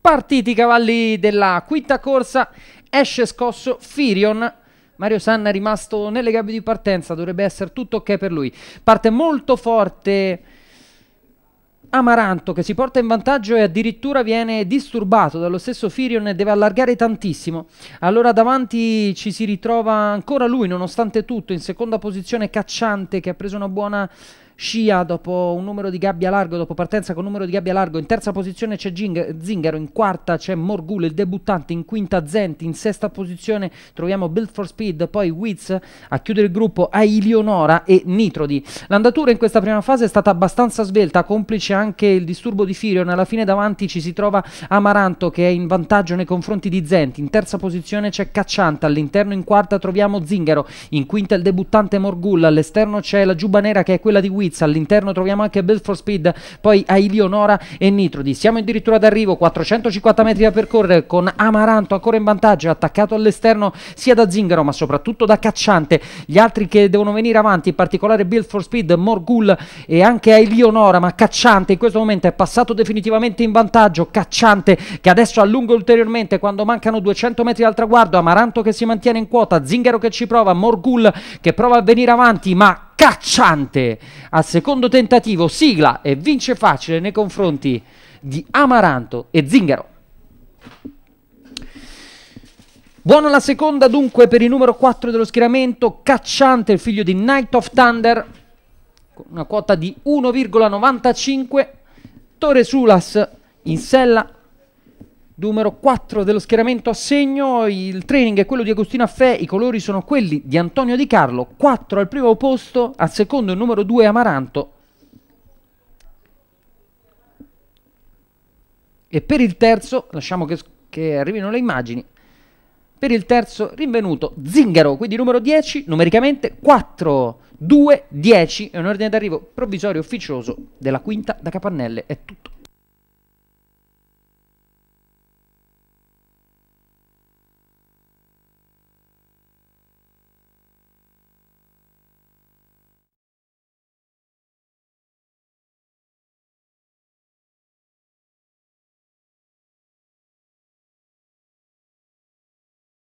Partiti i cavalli della quinta corsa, esce scosso Firion. Mario Sanna è rimasto nelle gabbie di partenza, dovrebbe essere tutto ok per lui. Parte molto forte Amaranto che si porta in vantaggio e addirittura viene disturbato dallo stesso Firion e deve allargare tantissimo. Allora davanti ci si ritrova ancora lui nonostante tutto in seconda posizione Cacciante che ha preso una buona Scia dopo un numero di gabbia largo, dopo partenza con un numero di gabbia largo, in terza posizione c'è Zingaro, in quarta c'è Morgul, il debuttante, in quinta Zenti, in sesta posizione troviamo Build for Speed, poi Wiz a chiudere il gruppo a Ilionora e Nitrodi. L'andatura in questa prima fase è stata abbastanza svelta, complice anche il disturbo di Firion, alla fine davanti ci si trova Amaranto che è in vantaggio nei confronti di Zenti, in terza posizione c'è Caccianta, all'interno in quarta troviamo Zingaro, in quinta il debuttante Morgul, all'esterno c'è la giuba nera che è quella di Wiz, Fritz, all'interno troviamo anche for Speed, poi a Nora e Nitrodi. Siamo addirittura d'arrivo, 450 metri da percorrere con Amaranto ancora in vantaggio, attaccato all'esterno sia da Zingaro ma soprattutto da Cacciante. Gli altri che devono venire avanti, in particolare for Speed, Morgul e anche a Nora, ma Cacciante in questo momento è passato definitivamente in vantaggio, Cacciante che adesso allunga ulteriormente quando mancano 200 metri dal traguardo, Amaranto che si mantiene in quota, Zingaro che ci prova, Morgul che prova a venire avanti, ma cacciante al secondo tentativo, sigla e vince facile nei confronti di Amaranto e Zingaro. Buona la seconda dunque per il numero 4 dello schieramento, Cacciante, il figlio di Night of Thunder, con una quota di 1,95, Torre Sulas in sella numero 4 dello schieramento a segno, il training è quello di Agostino Affè, i colori sono quelli di Antonio Di Carlo, 4 al primo posto, al secondo il numero 2 Amaranto. E per il terzo, lasciamo che, che arrivino le immagini, per il terzo rinvenuto Zingaro, quindi numero 10, numericamente 4, 2, 10, è un ordine d'arrivo provvisorio ufficioso della quinta da Capannelle, è tutto.